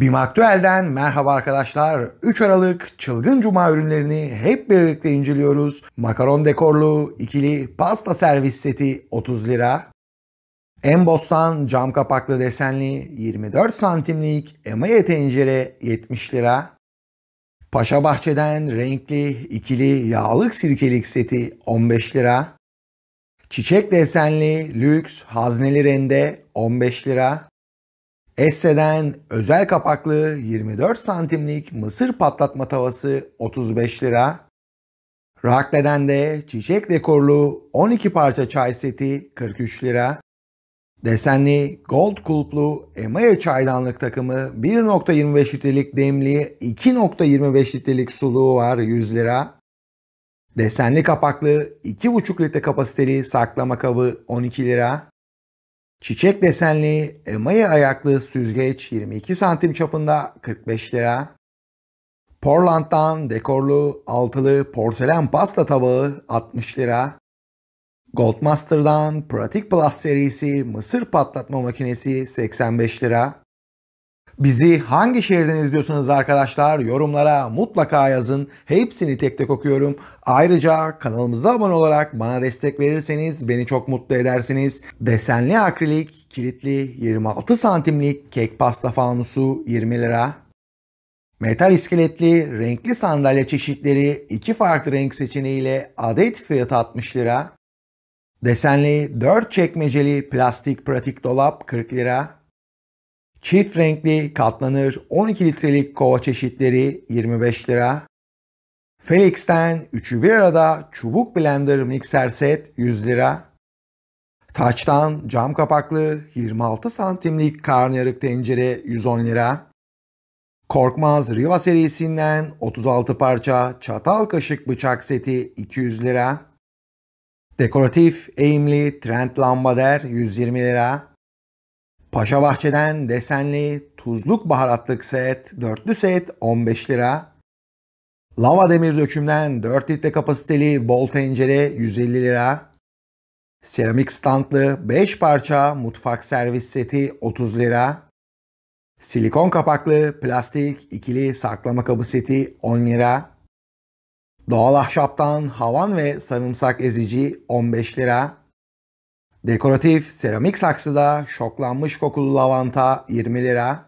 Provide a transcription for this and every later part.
BİM Aktüel'den merhaba arkadaşlar. 3 Aralık çılgın cuma ürünlerini hep birlikte inceliyoruz. Makaron dekorlu ikili pasta servis seti 30 lira. Embos'tan cam kapaklı desenli 24 santimlik emaye tencere 70 lira. Paşa Bahçe'den renkli ikili yağlık sirkelik seti 15 lira. Çiçek desenli lüks hazneli rende 15 lira. Esse'den özel kapaklı 24 santimlik mısır patlatma tavası 35 lira. Rakle'den de çiçek dekorlu 12 parça çay seti 43 lira. Desenli gold kulplu Emaya çaydanlık takımı 1.25 litrelik demli 2.25 litrelik suluğu var 100 lira. Desenli kapaklı 2.5 litre kapasiteli saklama kabı 12 lira. Çiçek desenli emaye ayaklı süzgeç 22 santim çapında 45 lira. Portland'dan dekorlu altılı porselen pasta tabağı 60 lira. Goldmaster'dan Pratik Plus serisi mısır patlatma makinesi 85 lira. Bizi hangi şehirden izliyorsanız arkadaşlar yorumlara mutlaka yazın. Hepsini tek tek okuyorum. Ayrıca kanalımıza abone olarak bana destek verirseniz beni çok mutlu edersiniz. Desenli akrilik, kilitli 26 santimlik kek pasta fanusu 20 lira. Metal iskeletli renkli sandalye çeşitleri iki farklı renk seçeneğiyle adet fiyat 60 lira. Desenli 4 çekmeceli plastik pratik dolap 40 lira. Çift renkli katlanır 12 litrelik kova çeşitleri 25 lira. Felix'ten üçü bir arada çubuk blender mikser set 100 lira. Taçtan cam kapaklı 26 santimlik karnıyarık tencere 110 lira. Korkmaz Riva serisinden 36 parça çatal kaşık bıçak seti 200 lira. Dekoratif eğimli trend lambader 120 lira. Paşa Bahçe'den desenli tuzluk baharatlık set, dörtlü set 15 lira. Lava demir dökümden 4 litre kapasiteli bol tencere 150 lira. Seramik standlı 5 parça mutfak servis seti 30 lira. Silikon kapaklı plastik ikili saklama kabı seti 10 lira. Doğal ahşaptan havan ve sarımsak ezici 15 lira. Dekoratif seramik saksıda şoklanmış kokulu lavanta 20 lira.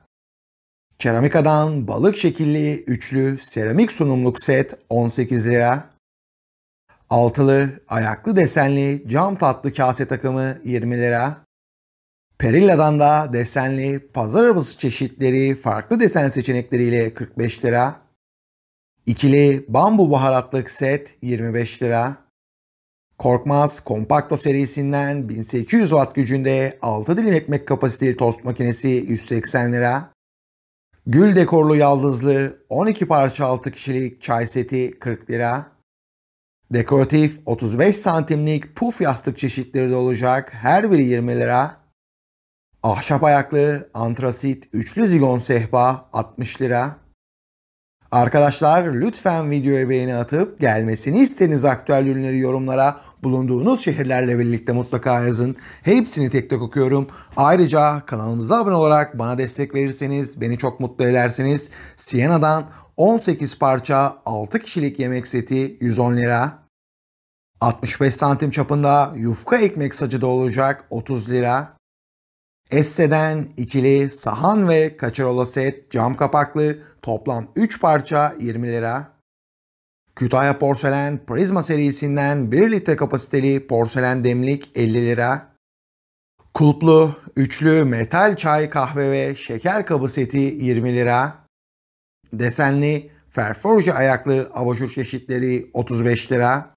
Keramikadan balık şekilli üçlü seramik sunumluk set 18 lira. Altılı ayaklı desenli cam tatlı kase takımı 20 lira. Perilla'dan da desenli pazar arabası çeşitleri farklı desen seçenekleriyle 45 lira. İkili bambu baharatlık set 25 lira. Korkmaz Kompakto serisinden 1800 watt gücünde 6 dilim ekmek kapasiteli tost makinesi 180 lira. Gül dekorlu yaldızlı 12 parça 6 kişilik çay seti 40 lira. Dekoratif 35 santimlik puf yastık çeşitleri de olacak her biri 20 lira. Ahşap ayaklı antrasit üçlü zigon sehpa 60 lira. Arkadaşlar lütfen videoya beğeni atıp gelmesini istediğiniz aktüel ürünleri yorumlara bulunduğunuz şehirlerle birlikte mutlaka yazın. Hepsini tek tek okuyorum. Ayrıca kanalımıza abone olarak bana destek verirseniz beni çok mutlu edersiniz. Siena'dan 18 parça 6 kişilik yemek seti 110 lira. 65 santim çapında yufka ekmek sacı da olacak 30 lira. Esse'den ikili sahan ve kaçarola set cam kapaklı toplam 3 parça 20 lira. Kütahya Porselen Prizma serisinden 1 litre kapasiteli porselen demlik 50 lira. Kulplu, üçlü metal çay, kahve ve şeker kabı seti 20 lira. Desenli, ferforje ayaklı abajur çeşitleri 35 lira.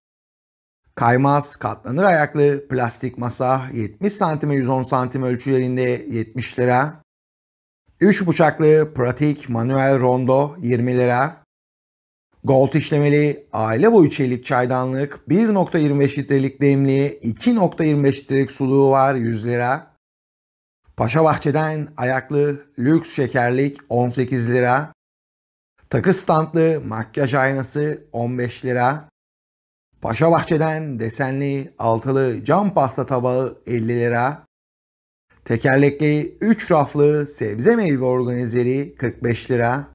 Kaymaz, katlanır ayaklı plastik masa 70 santime 110 santim ölçülerinde 70 lira. 3 bıçaklı pratik manuel rondo 20 lira. Gold işlemeli aile boyu çelik çaydanlık 1.25 litrelik demli 2.25 litrelik suluğu var 100 lira. Paşa Bahçe'den ayaklı lüks şekerlik 18 lira. Takı standlı makyaj aynası 15 lira. Paşa Bahçe'den desenli altılı cam pasta tabağı 50 lira. Tekerlekli 3 raflı sebze meyve organizeri 45 lira.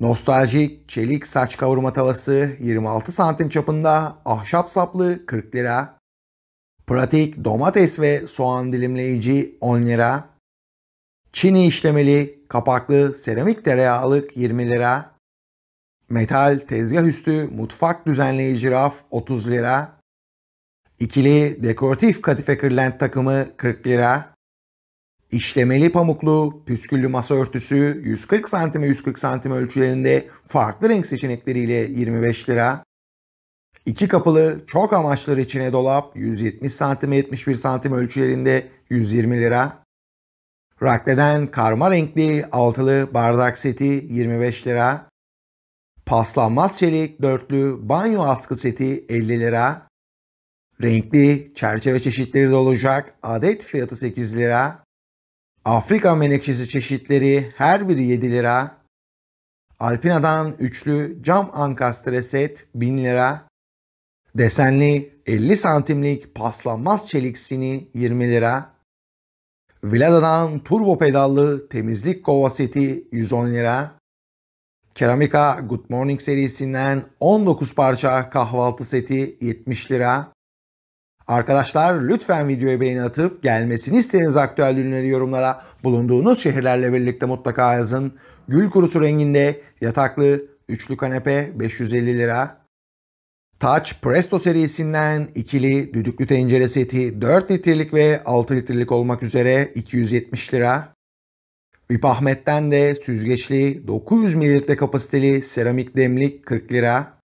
Nostaljik çelik saç kavurma tavası 26 santim çapında ahşap saplı 40 lira. Pratik domates ve soğan dilimleyici 10 lira. Çini işlemeli kapaklı seramik tereyağlık 20 lira metal tezgah üstü mutfak düzenleyici raf 30 lira. İkili dekoratif katife kırlent takımı 40 lira. İşlemeli pamuklu püsküllü masa örtüsü 140 santim 140 santim ölçülerinde farklı renk seçenekleriyle 25 lira. İki kapılı çok amaçlı içine dolap 170 santim 71 santim ölçülerinde 120 lira. Rakleden karma renkli altılı bardak seti 25 lira paslanmaz çelik dörtlü banyo askı seti 50 lira. Renkli çerçeve çeşitleri de olacak. Adet fiyatı 8 lira. Afrika menekşesi çeşitleri her biri 7 lira. Alpina'dan üçlü cam ankastre set 1000 lira. Desenli 50 santimlik paslanmaz çelik sini 20 lira. Vlada'dan turbo pedallı temizlik kova seti 110 lira. Keramika Good Morning serisinden 19 parça kahvaltı seti 70 lira. Arkadaşlar lütfen videoya beğeni atıp gelmesini istediğiniz aktüel ürünleri yorumlara bulunduğunuz şehirlerle birlikte mutlaka yazın. Gül kurusu renginde yataklı üçlü kanepe 550 lira. Taç Presto serisinden ikili düdüklü tencere seti 4 litrelik ve 6 litrelik olmak üzere 270 lira. Vipahmetten de süzgeçli 900 mililitre kapasiteli seramik demlik 40 lira.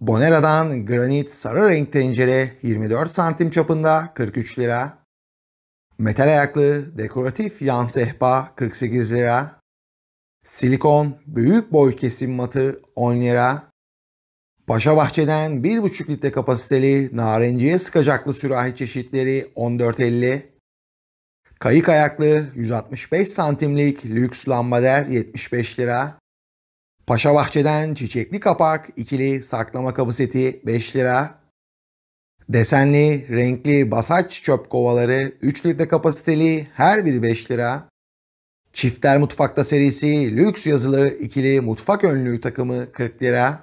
Bonera'dan granit sarı renk tencere 24 santim çapında 43 lira. Metal ayaklı dekoratif yan sehpa 48 lira. Silikon büyük boy kesim matı 10 lira. Paşa Bahçe'den 1,5 litre kapasiteli narenciye sıkacaklı sürahi çeşitleri 14.50. Kayık ayaklı 165 santimlik lüks lambader 75 lira. Paşa Bahçe'den çiçekli kapak ikili saklama kabı seti 5 lira. Desenli, renkli basaç çöp kovaları 3 litre kapasiteli her biri 5 lira. Çiftler Mutfakta serisi lüks yazılı ikili mutfak önlüğü takımı 40 lira.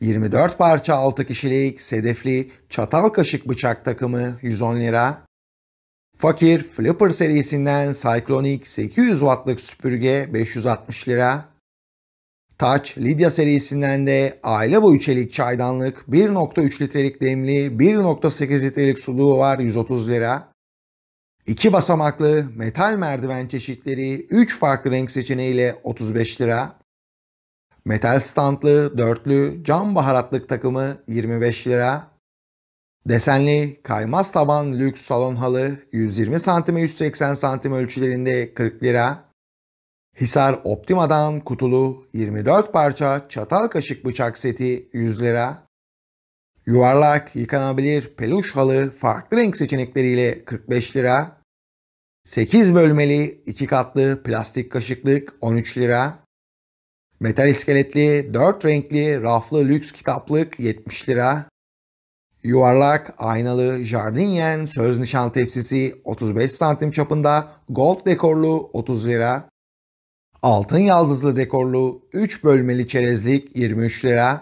24 parça 6 kişilik sedefli çatal kaşık bıçak takımı 110 lira. Fakir Flipper serisinden Cyclonic 800 wattlık süpürge 560 lira. Touch Lydia serisinden de aile boyu çelik çaydanlık 1.3 litrelik demli 1.8 litrelik suluğu var 130 lira. İki basamaklı metal merdiven çeşitleri 3 farklı renk seçeneğiyle 35 lira. Metal standlı dörtlü cam baharatlık takımı 25 lira. Desenli kaymaz taban lüks salon halı 120 cm 180 cm ölçülerinde 40 lira. Hisar Optima'dan kutulu 24 parça çatal kaşık bıçak seti 100 lira. Yuvarlak yıkanabilir peluş halı farklı renk seçenekleriyle 45 lira. 8 bölmeli 2 katlı plastik kaşıklık 13 lira. Metal iskeletli 4 renkli raflı lüks kitaplık 70 lira. Yuvarlak, aynalı, jardinyen, söz nişan tepsisi 35 santim çapında, gold dekorlu 30 lira. Altın yaldızlı dekorlu 3 bölmeli çerezlik 23 lira.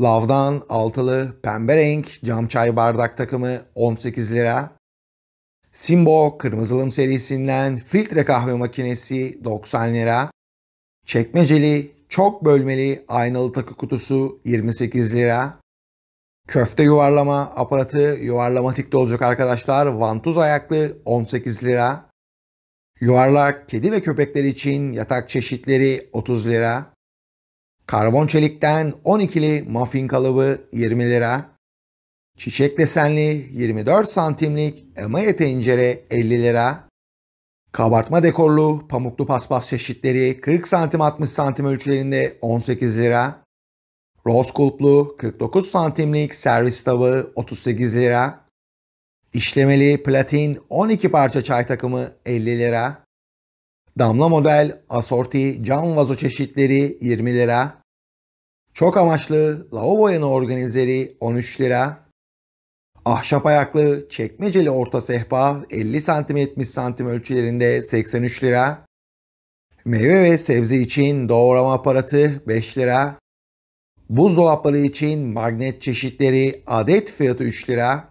Lavdan altılı pembe renk cam çay bardak takımı 18 lira. Simbo kırmızılım serisinden filtre kahve makinesi 90 lira. Çekmeceli çok bölmeli aynalı takı kutusu 28 lira. Köfte yuvarlama aparatı yuvarlamatikte olacak arkadaşlar. Vantuz ayaklı 18 lira. Yuvarlak kedi ve köpekler için yatak çeşitleri 30 lira. Karbon çelikten 12'li muffin kalıbı 20 lira. Çiçek desenli 24 santimlik emaye tencere 50 lira. Kabartma dekorlu pamuklu paspas çeşitleri 40 santim 60 santim ölçülerinde 18 lira. Rose kulplu 49 santimlik servis tavı 38 lira. İşlemeli platin 12 parça çay takımı 50 lira. Damla model asorti cam vazo çeşitleri 20 lira. Çok amaçlı lavabo yanı organizeri 13 lira. Ahşap ayaklı çekmeceli orta sehpa 50 cm 70 cm ölçülerinde 83 lira. Meyve ve sebze için doğrama aparatı 5 lira buzdolapları için magnet çeşitleri adet fiyatı 3 lira,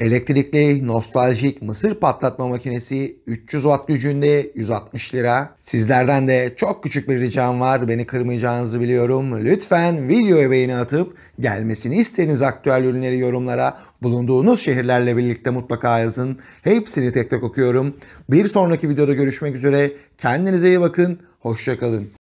Elektrikli nostaljik mısır patlatma makinesi 300 watt gücünde 160 lira. Sizlerden de çok küçük bir ricam var. Beni kırmayacağınızı biliyorum. Lütfen videoya beğeni atıp gelmesini istediğiniz aktüel ürünleri yorumlara bulunduğunuz şehirlerle birlikte mutlaka yazın. Hepsini tek tek okuyorum. Bir sonraki videoda görüşmek üzere. Kendinize iyi bakın. Hoşçakalın.